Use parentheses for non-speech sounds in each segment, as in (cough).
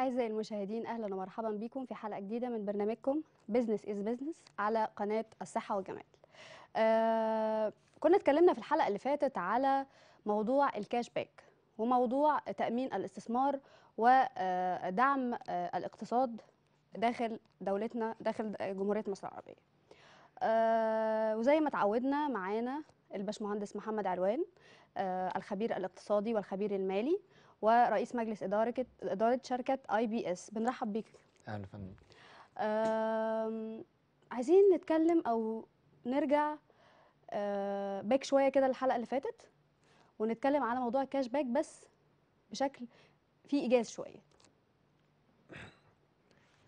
أعزائي المشاهدين أهلا ومرحبا بكم في حلقة جديدة من برنامجكم بزنس إز بزنس على قناة الصحة والجمال آه كنا اتكلمنا في الحلقة اللي فاتت على موضوع الكاش باك وموضوع تأمين الاستثمار ودعم آه، آه، الاقتصاد داخل دولتنا داخل جمهورية مصر العربية آه وزي ما اتعودنا معانا الباشمهندس محمد علوان آه الخبير الاقتصادي والخبير المالي ورئيس مجلس إدارة إدارة شركة اي بي اس بنرحب بيك أهلا فندم عايزين نتكلم أو نرجع باك آه، شوية كده الحلقة اللي فاتت ونتكلم على موضوع الكاش باك بس بشكل فيه إيجاز شوية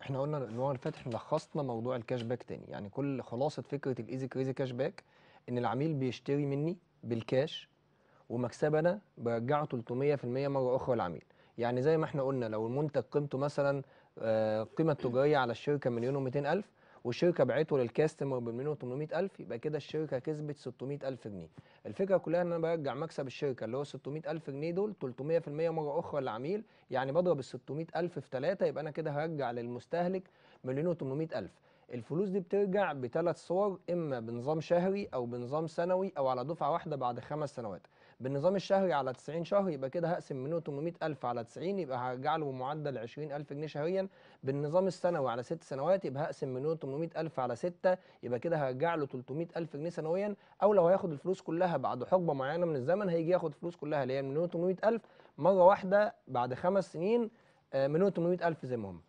احنا قلنا الاسبوع اللي فات احنا لخصنا موضوع الكاش باك تاني يعني كل خلاصه فكره الايزي كريزي كاش باك ان العميل بيشتري مني بالكاش ومكسبنا برجعه 300% مره اخرى للعميل يعني زي ما احنا قلنا لو المنتج قيمته مثلا القيمه آه، التجاريه على الشركه مليون و الف والشركه بعته للكاستمر بمليون و الف يبقى كده الشركه كسبت 600 الف جنيه الفكره كلها ان انا برجع مكسب الشركه اللي هو 600 الف جنيه دول 300% مره اخرى للعميل يعني بضرب ال 600 الف في 3 يبقى انا كده هرجع للمستهلك مليون و الف الفلوس دي بترجع بثلاث صور اما بنظام شهري او بنظام سنوي او على دفعه واحده بعد خمس سنوات بالنظام الشهري على 90 شهر يبقى كده هقسم منه 800000 على 90 يبقى هرجع له 20000 جنيه شهريا بالنظام السنوي على 6 سنوات يبقى هقسم منه 800000 على 6 يبقى كده هرجع له 300000 جنيه سنويا او لو هياخد الفلوس كلها بعد حقبه معينه من الزمن هيجي ياخد الفلوس كلها اللي هي مليون 800000 مره واحده بعد خمس سنين آه، مليون 800000 زي ما هم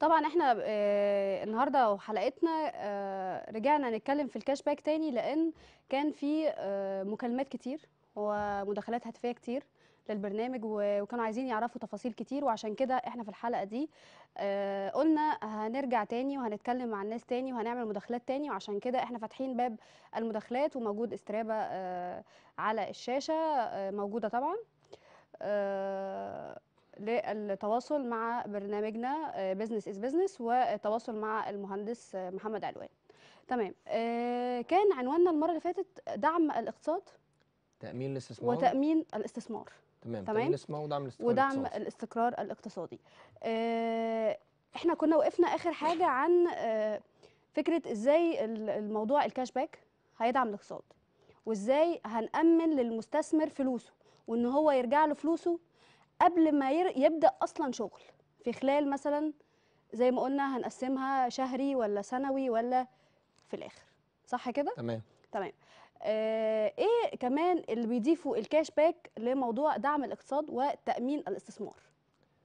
طبعا احنا آه، النهارده وحلقتنا آه، رجعنا نتكلم في الكاش باك تاني لان كان في مكالمات كتير ومداخلات هاتفيه كتير للبرنامج وكانوا عايزين يعرفوا تفاصيل كتير وعشان كده احنا في الحلقه دي آه، قلنا هنرجع تاني وهنتكلم مع الناس تاني وهنعمل مداخلات تاني وعشان كده احنا فاتحين باب المداخلات وموجود استرابه آه، على الشاشه آه، موجوده طبعا للتواصل مع برنامجنا بزنس از بزنس والتواصل مع المهندس محمد علوان تمام كان عنواننا المره اللي فاتت دعم الاقتصاد تامين الاستثمار وتامين الاستثمار تمام تمام الاستثمار ودعم الاستقرار ودعم الاستقرار الاقتصادي آه احنا كنا وقفنا اخر حاجه (laughs) عن آه فكره ازاي الموضوع الكاش باك هيدعم الاقتصاد وازاي هنامن للمستثمر فلوسه وان هو يرجع له فلوسه قبل ما يبدا اصلا شغل في خلال مثلا زي ما قلنا هنقسمها شهري ولا سنوي ولا في الاخر صح كده تمام تمام آه، ايه كمان اللي بيضيفوا الكاش باك لموضوع دعم الاقتصاد وتامين الاستثمار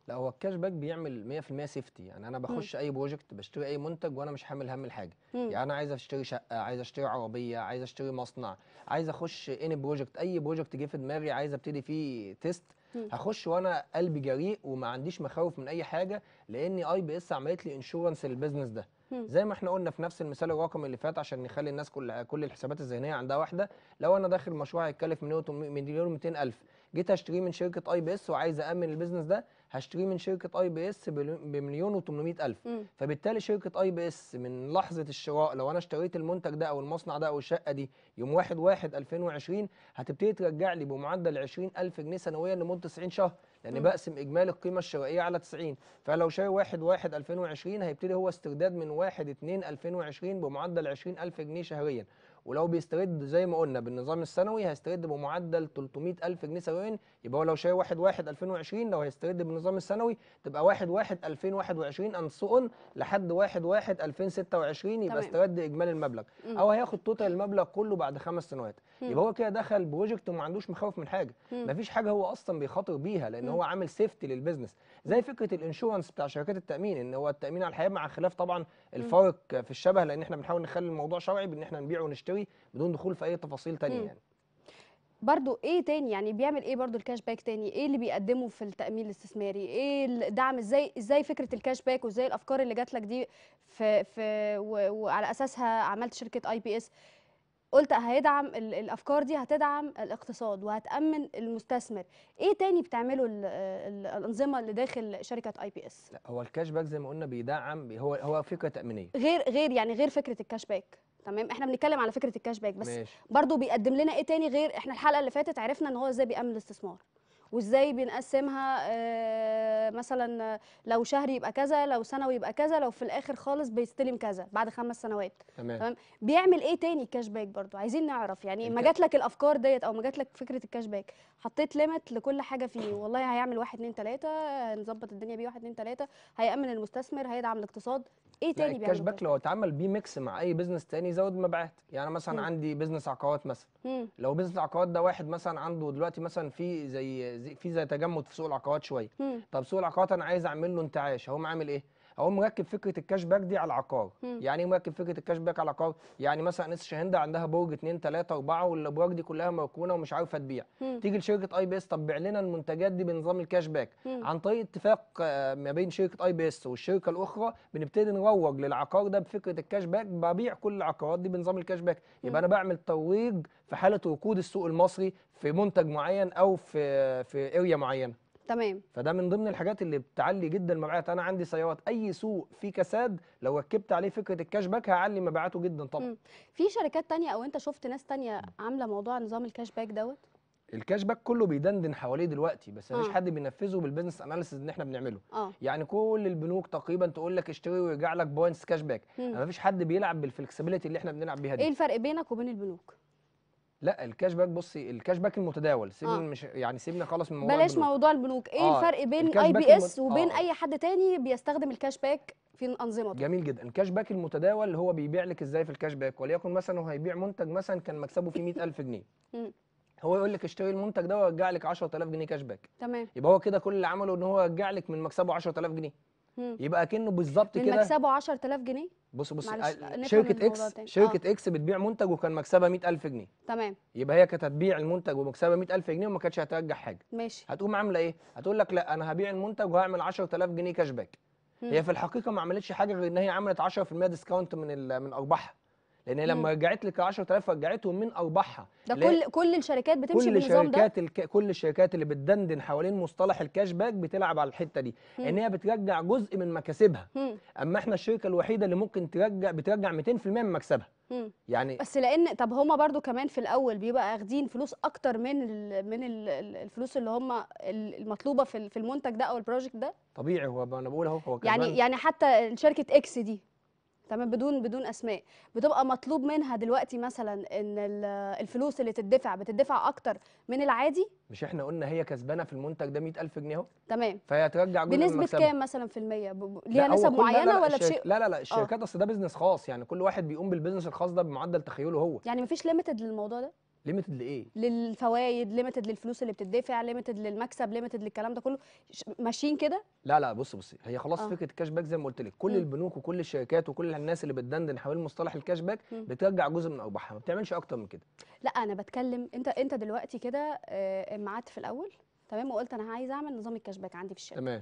لا هو الكاش باك بيعمل 100% سيفتي يعني انا بخش م. اي بروجكت بشتري اي منتج وانا مش حامل هم الحاجه م. يعني انا عايز اشتري شقه عايز اشتري عربيه عايز اشتري مصنع عايز اخش اني بروجكت اي بروجكت جه في دماغي عايز ابتدي فيه تيست هخش وانا قلبي جريء وما عنديش مخاوف من اي حاجه لاني اي بي اس عملت لي انشورنس للبيزنس ده زي ما احنا قلنا في نفس المثال الرقمي اللي فات عشان نخلي الناس كل كل الحسابات الذهنيه عندها واحده لو انا داخل مشروع هيتكلف مليون و 200 الف جيت اشتريه من شركه اي بي اس وعايز امن البيزنس ده هشتريه من شركه اي بي اس بمليون و800 الف مم. فبالتالي شركه اي بي اس من لحظه الشراء لو انا اشتريت المنتج ده او المصنع ده او الشقه دي يوم 1 1 2020 هتبتدي ترجع لي بمعدل 20000 جنيه سنويا لمده 90 شهر لان مم. بقسم اجمالي القيمه الشرائيه على 90 فلو شاري 1 1 2020 هيبتدي هو استرداد من 1 2 2020 بمعدل 20000 جنيه شهريا ولو بيسترد زي ما قلنا بالنظام السنوي هيسترد بمعدل 300000 جنيه سنويا يبقى هو لو شاري 1 1 2020 لو هيسترد بالنظام السنوي تبقى 1 1 2021 انصقن لحد 1 1 2026 يبقى استرد اجمالي المبلغ او هياخد توتال المبلغ كله بعد خمس سنوات يبقى هو كده دخل بروجكت وما عندوش مخاوف من حاجه مفيش حاجه هو اصلا بيخاطر بيها لان هو عامل سيفتي للبيزنس زي فكره الانشورنس بتاع شركات التامين ان هو التامين على الحياه مع خلاف طبعا الفارق في الشبه لان احنا بنحاول نخلي الموضوع شرعي بان احنا نبيع ونشتري يشتري بدون دخول في اي تفاصيل ثانيه يعني برضو ايه تاني يعني بيعمل ايه برضو الكاش باك تاني ايه اللي بيقدمه في التامين الاستثماري ايه الدعم ازاي ازاي فكره الكاش باك وازاي الافكار اللي جات لك دي في في وعلى اساسها عملت شركه اي بي اس قلت هيدعم الافكار دي هتدعم الاقتصاد وهتامن المستثمر ايه تاني بتعمله الانظمه اللي داخل شركه اي بي اس هو الكاش باك زي ما قلنا بيدعم هو هو فكره تامينيه غير غير يعني غير فكره الكاش باك تمام احنا بنتكلم على فكره الكاش باك بس برضه بيقدم لنا ايه تاني غير احنا الحلقه اللي فاتت عرفنا ان هو ازاي بيأمن الاستثمار وازاي بنقسمها اه مثلا لو شهري يبقى كذا لو سنوي يبقى كذا لو في الاخر خالص بيستلم كذا بعد خمس سنوات تمام, تمام؟ بيعمل ايه تاني الكاش باك برضه عايزين نعرف يعني ما جات لك الافكار ديت او ما جات لك فكره الكاش باك حطيت ليميت لكل حاجه فيه والله هيعمل واحد اتنين تلاته هنظبط الدنيا بيه واحد اتنين تلاته هيامن المستثمر هيدعم الاقتصاد ايه تاني يعني الكاش باك لو اتعمل بيه ميكس مع اي بزنس تاني يزود مبيعات يعني مثلا مم. عندي بزنس عقارات مثلا مم. لو بزنس عقارات ده واحد مثلا عنده دلوقتي مثلا في زي, في زي تجمد في سوق العقارات شويه طب سوق العقارات انا عايز اعمل له انتعاش هو عامل ايه اقوم مركب فكره الكاش باك دي على العقار مم. يعني ايه مركب فكره الكاش باك على العقار يعني مثلا ناس شهندة عندها برج 2 3 4 والابراج دي كلها مركونه ومش عارفه تبيع تيجي لشركه اي بي اس طب بيع لنا المنتجات دي بنظام الكاش باك عن طريق اتفاق آه، ما بين شركه اي بي اس والشركه الاخرى بنبتدي نروج للعقار ده بفكره الكاش باك ببيع كل العقارات دي بنظام الكاش باك يبقى انا بعمل ترويج في حاله ركود السوق المصري في منتج معين او في آه، في اريا معينه تمام فده من ضمن الحاجات اللي بتعلي جدا مبيعات انا عندي سيارات اي سوق فيه كساد لو ركبت عليه فكره الكاش باك هعلي مبيعاته جدا طبعا مم. في شركات تانية او انت شفت ناس تانية عامله موضوع نظام الكاش باك دوت الكاش باك كله بيدندن حواليه دلوقتي بس مفيش آه. حد بينفذه بالبزنس اناليسيز اللي احنا بنعمله آه. يعني كل البنوك تقريبا تقول لك اشتري ويرجع لك بوينتس كاش باك مفيش حد بيلعب بالفلكسبيليتي اللي احنا بنلعب بيها دي ايه الفرق بينك وبين البنوك لا الكاش باك بصي الكاش باك المتداول سيبنا آه. مش يعني سيبنا خالص من موضوع بلاش البنوك. موضوع البنوك ايه آه. الفرق بين اي بي اس وبين آه. اي حد تاني بيستخدم الكاش باك في الانظمه دي. جميل جدا الكاش باك المتداول اللي هو بيبيع لك ازاي في الكاش باك وليكن مثلا هو هيبيع منتج مثلا كان مكسبه فيه 100000 جنيه هو يقول لك اشتري المنتج ده ويرجع لك 10000 جنيه كاش باك تمام يبقى هو كده كل اللي عمله ان هو رجع لك من مكسبه 10000 جنيه مم. يبقى كأنه بالظبط كده مكسبه 10000 جنيه بص بص آه، شركه اكس شركه آه. اكس بتبيع منتج وكان مكسبها 100000 جنيه تمام يبقى هي كانت هتبيع المنتج ومكسبها 100000 جنيه وما كانتش هترجح حاجه ماشي هتقوم عامله ايه هتقول لك لا انا هبيع المنتج وهعمل 10000 جنيه كاش باك هي في الحقيقه ما عملتش حاجه غير ان هي عملت 10% ديسكاونت من من ارباحها لان لما رجعت لك 10000 رجعتهم من ارباحها ده كل كل الشركات بتمشي بالنظام ده كل الشركات كل الشركات اللي بتدندن حوالين مصطلح الكاش باك بتلعب على الحته دي مم. ان هي بترجع جزء من مكاسبها اما احنا الشركه الوحيده اللي ممكن ترجع بترجع 200% من مكسبها مم. يعني بس لان طب هما برضو كمان في الاول بيبقى اخدين فلوس اكتر من ال من ال الفلوس اللي هما المطلوبه في المنتج ده او البروجكت ده طبيعي هو انا بقول اهو هو يعني يعني حتى شركه اكس دي تمام بدون بدون اسماء بتبقى مطلوب منها دلوقتي مثلا ان الفلوس اللي تدفع بتدفع اكتر من العادي مش احنا قلنا هي كسبانه في المنتج ده 100000 جنيه اهو تمام فهي ترجع جزء بنسبه كام مثلا في الميه ليها نسب معينه ولا بشيء لا لا لا آه. الشركات اصل ده بزنس خاص يعني كل واحد بيقوم بالبزنس الخاص ده بمعدل تخيله هو يعني مفيش ليميتد للموضوع ده ليميتد لايه للفوائد ليميتد للفلوس اللي بتدفع ليميتد للمكسب ليميتد للكلام ده كله ماشيين كده لا لا بص بصي هي خلاص آه. فكره الكاش باك زي ما قلت لك كل م. البنوك وكل الشركات وكل الناس اللي بتدندن حوالين مصطلح الكاش باك بترجع جزء من ارباحها ما بتعملش اكتر من كده لا انا بتكلم انت انت دلوقتي كده آه، معدت في الاول تمام وقلت انا عايز اعمل نظام الكاش باك عندي في الشركه تمام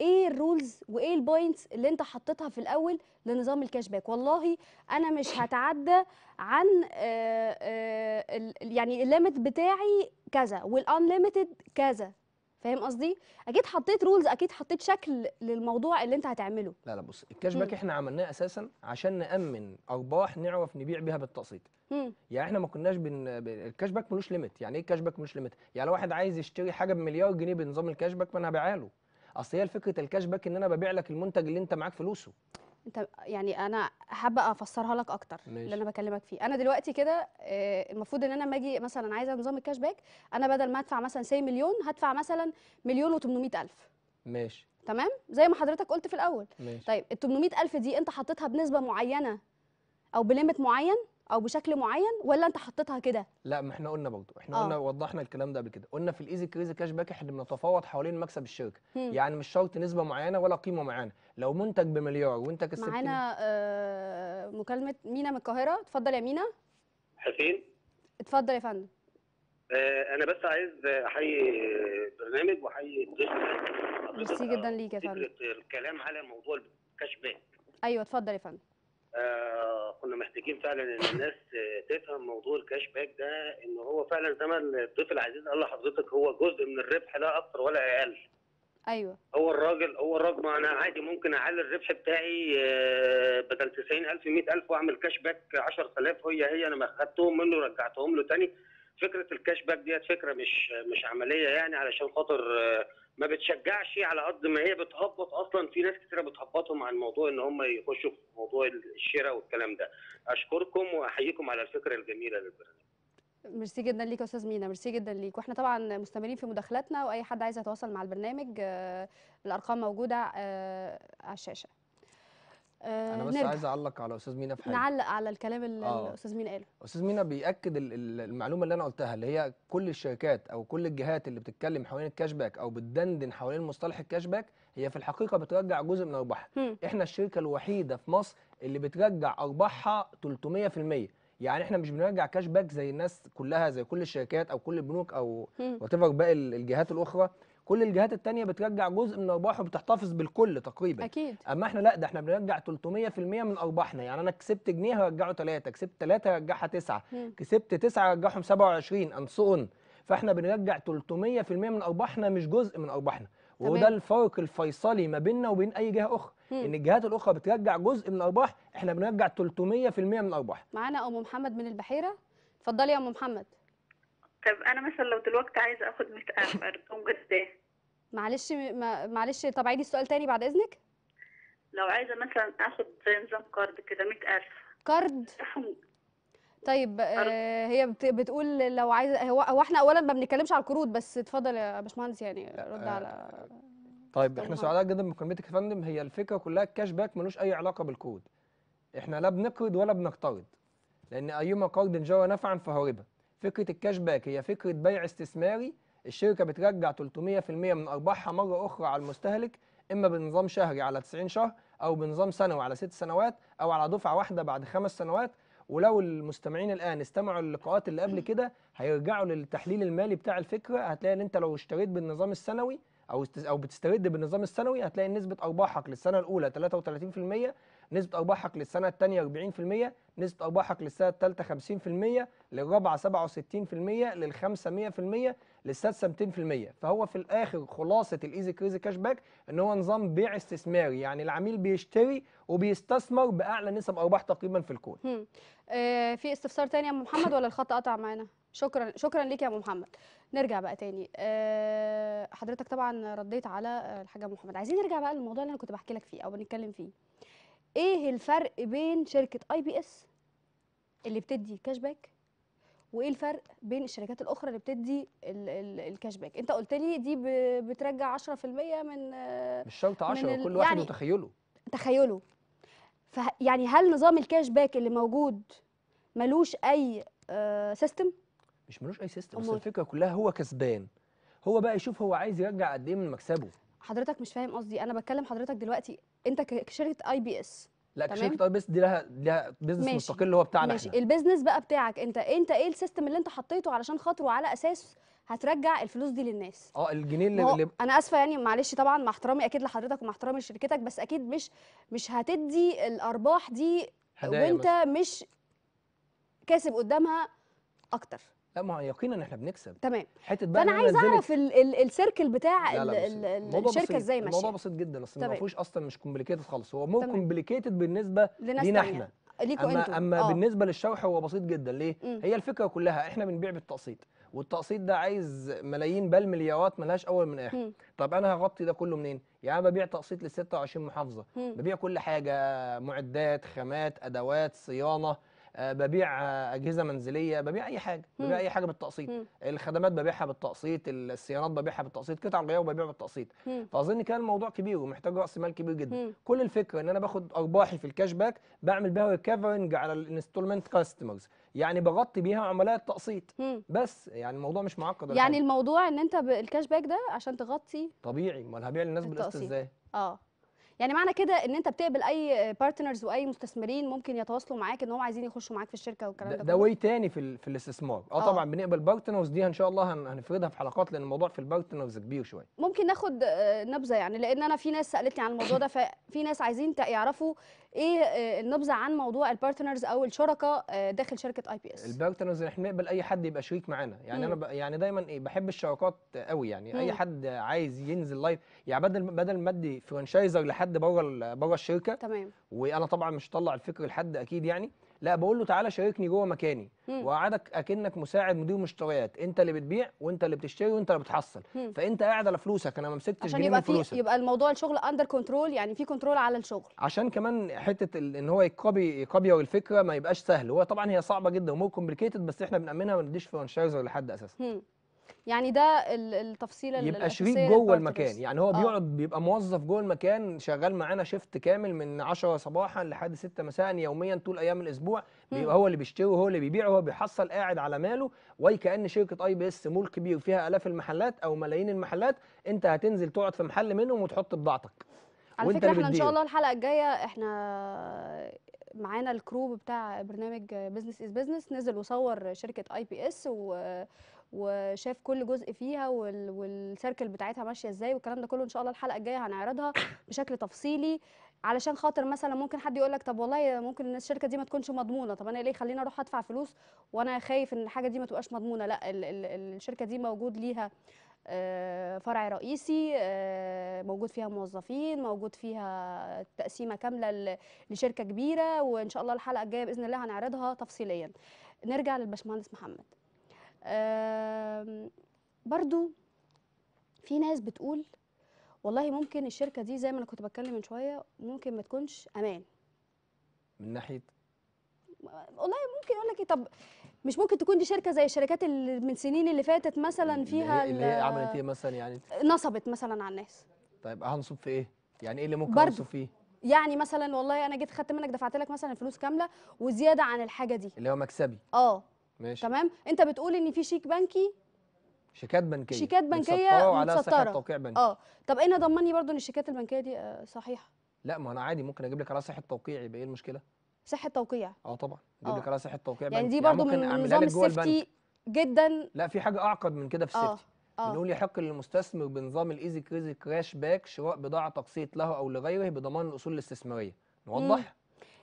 ايه الرولز وايه البوينتس اللي انت حطيتها في الاول لنظام الكاش باك والله انا مش هتعدى عن آه، آه، يعني الليميت بتاعي كذا والانليميتد كذا فاهم قصدي اكيد حطيت رولز اكيد حطيت شكل للموضوع اللي انت هتعمله لا لا بص الكاش باك احنا عملناه اساسا عشان نامن ارباح نعرف نبيع بيها بالتقسيط يعني احنا ما كناش بن... الكاش باك ملوش ليميت يعني ايه الكاش باك ملوش ليميت يعني لو واحد عايز يشتري حاجه بمليار جنيه بنظام الكاش باك ما انا هبيعها له اصل هي فكره الكاش باك ان انا ببيع لك المنتج اللي انت معاك فلوسه انت يعني انا حابه افسرها لك اكتر ماشي. اللي انا بكلمك فيه انا دلوقتي كده آه، المفروض ان انا لما اجي مثلا عايزه نظام الكاش باك انا بدل ما ادفع مثلا سي مليون هدفع مثلا مليون و800 الف ماشي تمام زي ما حضرتك قلت في الاول ماشي. طيب ال 800 الف دي انت حطيتها بنسبه معينه او بليمت معين او بشكل معين ولا انت حطيتها كده لا ما احنا قلنا برضه احنا آه. قلنا وضحنا الكلام ده قبل كده قلنا في الايزي كريزي كاش باك احنا بنتفاوض حوالين مكسب الشركه هم. يعني مش شرط نسبه معينه ولا قيمه معينه لو منتج بمليار وانت كسبت معانا آه مكالمه مينا من القاهره اتفضل يا مينا حسين اتفضل يا فندم آه انا بس عايز احيي البرنامج واحيي الضيف ميرسي جدا ليك يا فندم الكلام على موضوع الكاش باك ايوه اتفضل يا فندم آه، كنا محتاجين فعلا ان الناس تفهم موضوع الكاش باك ده ان هو فعلا زي ما الضيف العزيز قال لحضرتك هو جزء من الربح لا اكثر ولا اقل ايوه هو الراجل هو الراجل ما انا عادي ممكن اعلي الربح بتاعي آه، بدل 90000 100000 واعمل كاش باك 10000 هي هي انا ما خدتهم منه رجعتهم له تاني فكره الكاش باك ديت فكره مش مش عمليه يعني علشان خاطر آه، ما بتشجعش على قد ما هي بتهبط اصلا في ناس كثيره بتهبطهم عن موضوع ان هم يخشوا في موضوع الشراء والكلام ده اشكركم واحييكم على الفكره الجميله للبرنامج ميرسي جدا ليك يا استاذ مينا ميرسي جدا ليك واحنا طبعا مستمرين في مداخلاتنا واي حد عايز يتواصل مع البرنامج آه، الارقام موجوده آه، على الشاشه آه انا بس نرجع. عايز اعلق على استاذ مينا في حاجه نعلق على الكلام اللي آه. الاستاذ مينا قاله استاذ مينا بياكد المعلومه اللي انا قلتها اللي هي كل الشركات او كل الجهات اللي بتتكلم حوالين الكاش باك او بتدندن حوالين مصطلح الكاش باك هي في الحقيقه بترجع جزء من ارباحها احنا الشركه الوحيده في مصر اللي بترجع ارباحها 300% يعني احنا مش بنرجع كاش باك زي الناس كلها زي كل الشركات او كل البنوك او وات باقي الجهات الاخرى كل الجهات التانية بترجع جزء من ارباحه بتحتفظ بالكل تقريبا اكيد اما احنا لا ده احنا بنرجع 300% من ارباحنا يعني انا كسبت جنيه هرجعه 3 كسبت 3 هرجعها 9 كسبت 9 هرجعهم 27 انصون فاحنا بنرجع 300% من ارباحنا مش جزء من ارباحنا وده الفرق الفيصلي ما بيننا وبين اي جهه اخرى ان الجهات الاخرى بترجع جزء من الارباح احنا بنرجع 300% من ارباحنا معانا ام محمد من البحيره اتفضلي يا ام محمد طب انا مثلا لو دلوقتي عايزه اخد 100000 (laughs) ارقام جزاه معلش ما معلش طب عيدي السؤال تاني بعد اذنك لو عايزه مثلا اخد زي نظام كارد كده 100000 كارد طيب آه هي بتقول لو عايزه هو, هو احنا اولا ما بنتكلمش على الكروت بس اتفضل يا باشمهندس يعني رد آه، على طيب احنا سعداء جدا بمكالمتك يا فندم هي الفكره كلها الكاش باك ملوش اي علاقه بالكود احنا لا بنقرض ولا بنقترض لان ايما قرض جرى نفعا فهو ربا فكره الكاش باك هي فكره بيع استثماري الشركه بترجع 300% من ارباحها مره اخرى على المستهلك اما بنظام شهري على 90 شهر او بنظام سنوي على 6 سنوات او على دفعه واحده بعد خمس سنوات ولو المستمعين الان استمعوا للقاءات اللي قبل كده هيرجعوا للتحليل المالي بتاع الفكره هتلاقي ان انت لو اشتريت بالنظام السنوي او او بتسترد بالنظام السنوي هتلاقي نسبه ارباحك للسنه الاولى 33% نسبة أرباحك للسنة الثانية 40% نسبة أرباحك للسنة الثالثة 50% للرابعة 67% للخامسة 100% للسادسة 200% فهو في الآخر خلاصة الإيزي كريزي كاش باك إن هو نظام بيع استثماري يعني العميل بيشتري وبيستثمر بأعلى نسب أرباح تقريبا في الكون. آه في استفسار تاني يا أم محمد ولا الخط قطع معانا؟ شكرا شكرا ليك يا ام محمد نرجع بقى تاني أه حضرتك طبعا رديت على الحاجه محمد عايزين نرجع بقى للموضوع اللي انا كنت بحكي لك فيه او بنتكلم فيه ايه الفرق بين شركه اي بي اس اللي بتدي كاش باك وايه الفرق بين الشركات الاخرى اللي بتدي الكاش باك انت قلت لي دي بترجع 10% من مش شرط 10 كل واحد يعني وتخيله تخيله فيعني هل نظام الكاش باك اللي موجود ملوش اي سيستم آه، مش ملوش اي سيستم بس الفكره كلها هو كسبان هو بقى يشوف هو عايز يرجع قد ايه من مكسبه حضرتك مش فاهم قصدي انا بتكلم حضرتك دلوقتي انت كشركه اي بي اس لا كشركه شركه اي بي اس دي لها لها بيزنس مستقل هو بتاعنا ماشي احنا. البيزنس بقى بتاعك انت انت ايه السيستم اللي انت حطيته علشان خاطره على اساس هترجع الفلوس دي للناس اه الجنيه اللي, اللي انا اسفه يعني معلش طبعا مع احترامي اكيد لحضرتك ومع احترامي لشركتك بس اكيد مش مش هتدي الارباح دي وانت بس. مش كاسب قدامها اكتر لا ما يقينا احنا بنكسب تمام حته بقى فانا عايز اعرف السيركل بتاع لا لا الشركه ازاي ماشيه الموضوع بسيط جدا اصل ما فيهوش اصلا مش كومبليكيتد خالص هو مو كومبليكيتد بالنسبه لينا احنا ليكوا اما, انتوا. أما آه. بالنسبه للشوح هو بسيط جدا ليه م. هي الفكره كلها احنا بنبيع بالتقسيط والتقسيط ده عايز ملايين بل مليارات ملهاش اول من اخر طب انا هغطي ده كله منين يعني ببيع تقسيط لل 26 محافظه م. ببيع كل حاجه معدات خامات ادوات صيانه آه، ببيع آه، اجهزه منزليه ببيع اي حاجه ببيع اي حاجه بالتقسيط الخدمات ببيعها بالتقسيط الصيانات ببيعها بالتقسيط قطع الغيار ببيع بالتقسيط فاظن كان الموضوع كبير ومحتاج راس مال كبير جدا كل الفكره ان انا باخد ارباحي في الكاش باك بعمل بيها ريكفرنج على الانستولمنت كاستمرز يعني بغطي بيها عملاء التقسيط بس يعني الموضوع مش معقد يعني الموضوع ان انت الكاش باك ده عشان تغطي طبيعي امال هبيع للناس بالقسط ازاي اه يعني معنى كده ان انت بتقبل اي بارتنرز واي مستثمرين ممكن يتواصلوا معاك ان هم عايزين يخشوا معاك في الشركه والكلام ده ده واي تاني في, في الاستثمار اه, آه. طبعا بنقبل بارتنرز دي ان شاء الله هنفردها في حلقات لان الموضوع في البارتنرز كبير شويه ممكن ناخد آه، نبذه يعني لان انا في ناس سالتني عن الموضوع ده (coughs) ففي ناس عايزين يعرفوا ايه آه، النبذه عن موضوع البارتنرز او الشركاء آه، داخل شركه اي بي اس البارتنرز احنا بنقبل اي حد يبقى شريك معانا يعني مم. انا ب... يعني دايما ايه بحب الشراكات قوي يعني مم. اي حد عايز ينزل لايف يعني بدل بدل ما ادي فرانشايزر لحد بره بره الشركه تمام وانا طبعا مش طلع الفكر لحد اكيد يعني لا بقول له تعالى شاركني جوه مكاني وقعدك اكنك مساعد مدير مشتريات انت اللي بتبيع وانت اللي بتشتري وانت اللي بتحصل مم. فانت قاعد على فلوسك انا ما مسكتش جنيه من فلوسك عشان يبقى الموضوع الشغل اندر كنترول يعني في كنترول على الشغل عشان كمان حته ان هو يكوبي يكوبي الفكره ما يبقاش سهل هو طبعا هي صعبه جدا ومور كومبليكيتد بس احنا بنامنها ما نديش فرانشايزر لحد اساسا يعني ده التفصيله يبقى شريك جوه المكان يعني هو آه. بيقعد بيبقى موظف جوه المكان شغال معانا شيفت كامل من 10 صباحا لحد 6 مساء يوميا طول ايام الاسبوع بيبقى هو اللي بيشتري وهو اللي بيبيع وهو بيحصل قاعد على ماله وكأن شركه اي بي اس مول كبير فيها الاف المحلات او ملايين المحلات انت هتنزل تقعد في محل منهم وتحط بضاعتك على فكره احنا ان شاء الله الحلقه الجايه احنا معانا الكرو بتاع برنامج بزنس از بزنس نزل وصور شركه اي بي اس و وشاف كل جزء فيها والسيركل بتاعتها ماشيه ازاي والكلام ده كله ان شاء الله الحلقه الجايه هنعرضها بشكل تفصيلي علشان خاطر مثلا ممكن حد يقول لك طب والله ممكن الشركه دي ما تكونش مضمونه طب انا ليه خليني اروح ادفع فلوس وانا خايف ان الحاجه دي ما تبقاش مضمونه لا ال ال الشركه دي موجود ليها آه، فرع رئيسي آه، موجود فيها موظفين موجود فيها تقسيمه كامله لشركه كبيره وان شاء الله الحلقه الجايه باذن الله هنعرضها تفصيليا نرجع للبشمهندس محمد برضو في ناس بتقول والله ممكن الشركه دي زي ما انا كنت بتكلم من شويه ممكن ما تكونش امان من ناحيه والله ممكن يقول لك إيه، طب مش ممكن تكون دي شركه زي الشركات اللي من سنين اللي فاتت مثلا فيها اللي هي عملت ايه مثلا يعني نصبت مثلا على الناس طيب هنصب في ايه يعني ايه اللي ممكن نصب فيه يعني مثلا والله انا جيت خدت منك دفعت لك مثلا فلوس كامله وزياده عن الحاجه دي اللي هو مكسبي اه ماشي تمام انت بتقول ان في شيك بنكي شيكات بنكيه شيكات بنكيه اه، على صحه توقيع بنكي اه طب ايه ضمني برضو ان الشيكات البنكيه دي آه، صحيحه لا ما انا عادي ممكن اجيب لك على صحه توقيع يبقى ايه المشكله صحه توقيع اه طبعا اجيب لك اه. على صحه توقيع يعني دي يعني برضو يعني من نظام السيفتي جدا لا في حاجه اعقد من كده في السيفتي بنقول يحق للمستثمر بنظام الايزي كريزي كراش باك شراء بضاعه تقسيط له او لغيره بضمان الاصول الاستثماريه نوضح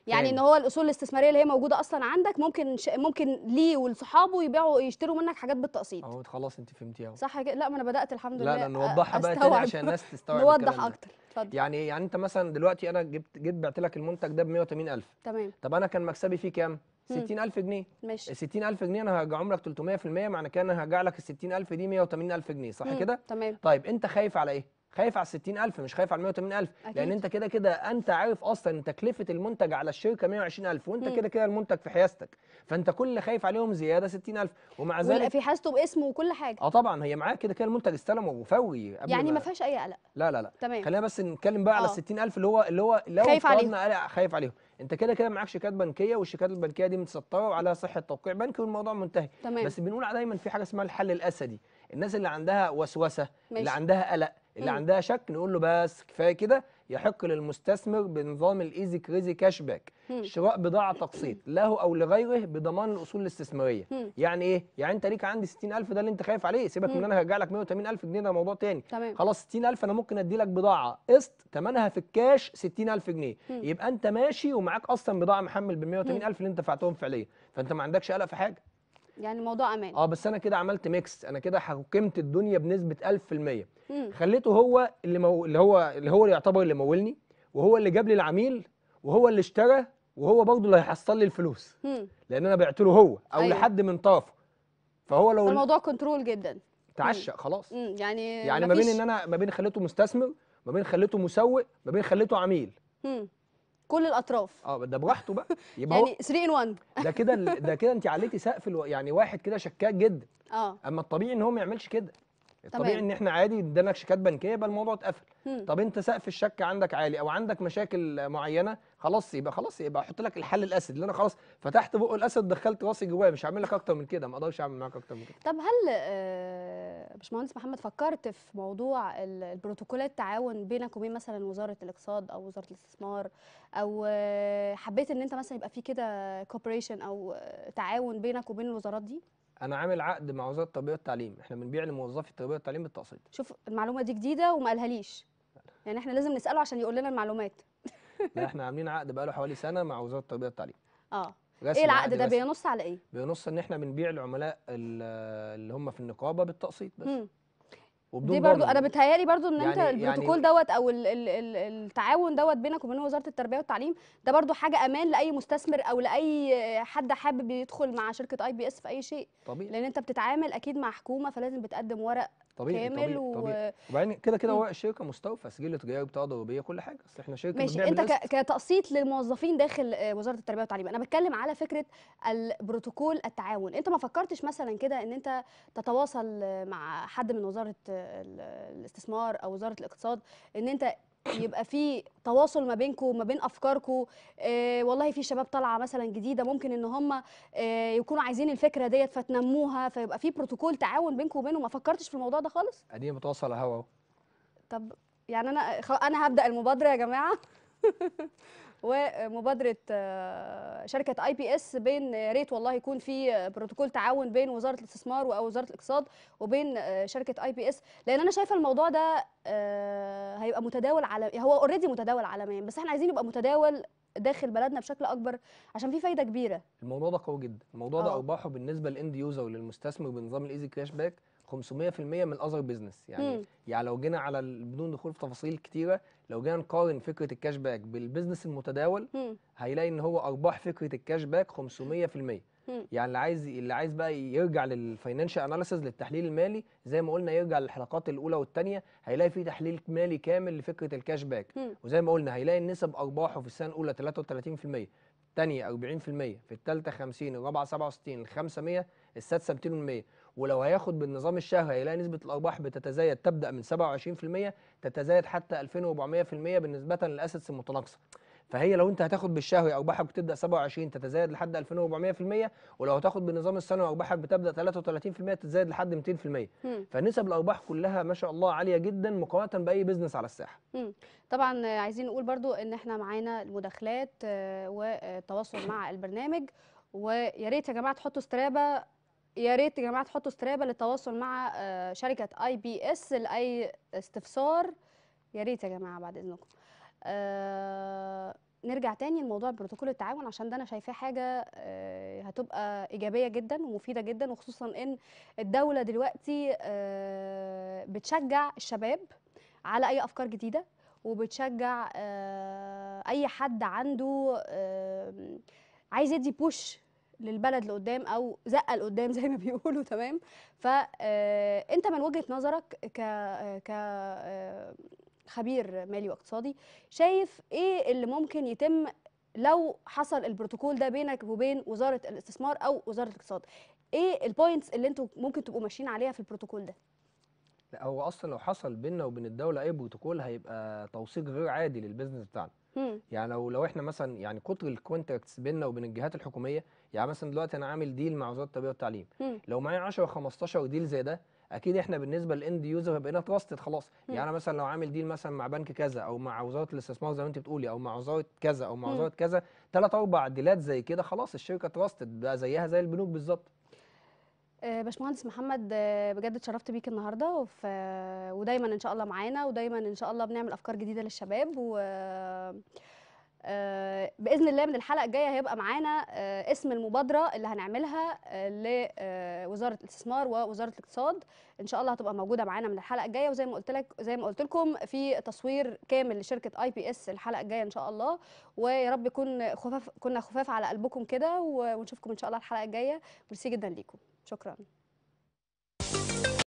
يعني ان هو الاصول الاستثماريه اللي هي موجوده اصلا عندك ممكن ش... ممكن ليه ولصحابه يبيعوا يشتروا منك حاجات بالتقسيط اهو خلاص انت فهمتيها صح كده لا ما انا بدات الحمد لله لا لا نوضحها بقى تاني عشان الناس (laughs) تستوعب نوضح اكتر اتفضل يعني ايه يعني انت مثلا دلوقتي انا جبت جيت بعت لك المنتج ده ب 180000 تمام طب انا كان مكسبي فيه كام 60000 جنيه ماشي ال 60000 جنيه انا هرجعهم لك 300% معنى كده انا هرجع لك ال 60000 دي 180000 جنيه صح كده تمام طيب انت خايف على ايه خايف على 60000 مش خايف على 180000 لان انت كده كده انت عارف اصلا ان تكلفه المنتج على الشركه 120000 وانت كده كده المنتج في حيازتك فانت كل اللي خايف عليهم زياده 60000 ومع ذلك في حيازته باسمه وكل حاجه اه طبعا هي معاك كده كده المنتج استلمه وفوري يعني ما فيهاش اي قلق لا لا لا تمام خلينا بس نتكلم بقى أوه. على 60000 آه. اللي هو اللي هو لو خايف عليهم خايف عليهم انت كده كده معاك شيكات بنكيه والشيكات البنكيه دي متسطره وعليها صحه توقيع بنكي والموضوع منتهي تمام. بس بنقول دايما في حاجه اسمها الحل الاسدي الناس اللي عندها وسوسه ماشي. اللي عندها قلق اللي مم. عندها شك نقول له بس كفايه كده يحق للمستثمر بنظام الايزي كريزي كاش باك شراء بضاعه تقسيط له او لغيره بضمان الاصول الاستثماريه مم. يعني ايه يعني انت ليك عندي 60000 ده اللي انت خايف عليه سيبك من انا هرجع لك 180000 جنيه ده موضوع تاني تمام. خلاص 60000 انا ممكن ادي لك بضاعه قسط ثمنها في الكاش 60000 جنيه مم. يبقى انت ماشي ومعاك اصلا بضاعه محمل ب 180000 اللي انت دفعتهم فعليا فانت ما عندكش قلق في حاجه يعني الموضوع امان اه بس انا كده عملت ميكس انا كده حكمت الدنيا بنسبه 1000% خليته هو اللي مو... اللي هو اللي هو اللي يعتبر اللي مولني وهو اللي جاب لي العميل وهو اللي اشترى وهو برضه اللي هيحصل لي الفلوس مم. لان انا بعت له هو او أيوه. لحد من طرفه فهو لو الموضوع كنترول جدا تعشق خلاص مم. يعني يعني ما بين ان انا ما بين خليته مستثمر ما بين خليته مسوق ما بين خليته عميل مم. كل الاطراف اه ده براحته بقى يبقى يعني 3 ان 1 ده كده (laughs) ده كده انت عليتي سقف يعني واحد كده شكاك جدا اه اما الطبيعي ان هو ما يعملش كده الطبيعي ان احنا عادي ادانا شيكات بنكيه يبقى الموضوع اتقفل طب انت سقف الشك عندك عالي او عندك مشاكل معينه خلاص يبقى خلاص يبقى احط لك الحل الاسد اللي انا خلاص فتحت بق الاسد دخلت راسي جواه مش هعمل لك اكتر من كده ما اقدرش اعمل معاك اكتر من كده طب هل آه، باشمهندس محمد فكرت في موضوع البروتوكولات التعاون بينك وبين مثلا وزاره الاقتصاد او وزاره الاستثمار او آه، حبيت ان انت مثلا يبقى في كده كوبريشن او آه، تعاون بينك وبين الوزارات دي انا عامل عقد مع وزاره التربيه والتعليم احنا بنبيع لموظفي التربيه والتعليم بالتقسيط شوف المعلومه دي جديده وما قالهاليش يعني احنا لازم نساله عشان يقول لنا المعلومات (laughs) لا احنا عاملين عقد بقاله حوالي سنه مع وزاره التربيه والتعليم اه ايه العقد ده بينص على ايه بينص ان احنا بنبيع لعملاء اللي هم في النقابه بالتقسيط بس دي برضو انا بتهيالي برضو ان يعني انت يعني البروتوكول يعني دوت او التعاون دوت بينك وبين وزاره التربيه والتعليم ده برضو حاجه امان لاي مستثمر او لاي حد حابب يدخل مع شركه اي بي اس في اي شيء طبيعي لان انت بتتعامل اكيد مع حكومه فلازم بتقدم ورق طبيعي كامل طبيعي وبعدين كده كده هو الشركه مستوفى سجل تجاري بطاقه ضريبيه كل حاجه اصل احنا شركه ماشي انت كتقسيط للموظفين داخل آه، وزاره التربيه والتعليم انا بتكلم على فكره البروتوكول التعاون انت ما فكرتش مثلا كده ان انت تتواصل مع حد من وزاره الاستثمار او وزاره الاقتصاد ان انت يبقى في تواصل ما بينكم ما بين افكاركم آه والله في شباب طالعه مثلا جديده ممكن ان هم آه يكونوا عايزين الفكره ديت فتنموها فيبقى في بروتوكول تعاون بينكم وبينهم ما فكرتش في الموضوع ده خالص ادي متواصل اهو طب يعني انا انا هبدا المبادره يا جماعه (laughs) ومبادره آه، شركه اي بي اس بين يا ريت والله يكون في آه، بروتوكول تعاون بين وزاره الاستثمار او وزاره الاقتصاد وبين آه، شركه اي بي اس لان انا شايفه الموضوع ده هيبقى متداول على هو اوريدي متداول عالميا بس احنا عايزين يبقى متداول داخل بلدنا بشكل اكبر عشان في فايده كبيره الموضوع ده قوي جدا الموضوع ده ارباحه بالنسبه للاند يوزر وللمستثمر بنظام الايزي كاش باك 500% من الازهر بيزنس يعني مم. يعني لو جينا على بدون دخول في تفاصيل كتيره لو جينا نقارن فكره الكاش باك بالبيزنس المتداول مم. هيلاقي ان هو ارباح فكره الكاش باك 500% مم. يعني اللي عايز اللي عايز بقى يرجع للفاينانشال اناليسز للتحليل المالي زي ما قلنا يرجع للحلقات الاولى والثانيه هيلاقي في تحليل مالي كامل لفكره الكاش باك وزي ما قلنا هيلاقي نسب ارباحه في السنه الاولى 33% الثانيه 40% في الثالثه 50 الرابعه 67 الخامسه 100 السادسه 200% ولو هياخد بالنظام الشهري هيلاقي نسبه الارباح بتتزايد تبدا من 27% تتزايد حتى 2400% بالنسبه للاسيتس المتناقصه فهي لو انت هتاخد بالشهوي ارباحك بتبدا 27 تتزايد لحد 2400% ولو هتاخد بالنظام السنوي ارباحك بتبدا 33% تتزايد لحد 200% مم. فنسب الارباح كلها ما شاء الله عاليه جدا مقارنه باي بزنس على الساحه مم. طبعا عايزين نقول برضو ان احنا معانا المداخلات آه، والتواصل مع البرنامج ويا ريت يا جماعه تحطوا استرابه يا ريت يا جماعه تحطوا استرابه للتواصل مع آه، شركه اي بي اس لاي استفسار يا ريت يا جماعه بعد اذنكم آه، نرجع تاني لموضوع بروتوكول التعاون عشان ده انا شايفاه حاجه آه، هتبقى ايجابيه جدا ومفيده جدا وخصوصا ان الدوله دلوقتي بتشجع الشباب على اي افكار جديده وبتشجع اي حد عنده عايز يدي بوش للبلد لقدام او زقه لقدام زي ما (laughs) بيقولوا تمام فانت آه، من وجهه نظرك ك ك آه، خبير مالي واقتصادي شايف ايه اللي ممكن يتم لو حصل البروتوكول ده بينك وبين وزاره الاستثمار او وزاره الاقتصاد ايه البوينتس اللي انتوا ممكن تبقوا ماشيين عليها في البروتوكول ده لا هو اصلا لو حصل بيننا وبين الدوله اي بروتوكول هيبقى توثيق غير عادي للبيزنس بتاعنا يعني لو لو احنا مثلا يعني كتر الكونتاكتس بيننا وبين الجهات الحكوميه يعني مثلا دلوقتي انا عامل ديل مع وزاره التربيه والتعليم مم. لو معايا 10 15 ديل زي ده اكيد احنا بالنسبه للاند يوزر بقينا تراستد خلاص مم. يعني انا مثلا لو عامل ديل مثلا مع بنك كذا او مع وزاره الاستثمار زي ما انت بتقولي او مع وزاره كذا او مع وزاره كذا ثلاث اربع ديلات زي كده خلاص الشركه تراستد بقى زيها زي البنوك بالظبط آه، باشمهندس محمد آه، بجد اتشرفت بيك النهارده وف... ودايما ان شاء الله معانا ودايما ان شاء الله بنعمل افكار جديده للشباب و آه، باذن الله من الحلقه الجايه هيبقى معانا آه، اسم المبادره اللي هنعملها آه، لوزاره الاستثمار ووزاره الاقتصاد ان شاء الله هتبقى موجوده معانا من الحلقه الجايه وزي ما قلت لك زي ما قلت لكم في تصوير كامل لشركه اي بي اس الحلقه الجايه ان شاء الله ويا رب يكون خفاف كنا خفاف على قلبكم كده ونشوفكم ان شاء الله الحلقه الجايه ميرسي جدا ليكم شكرا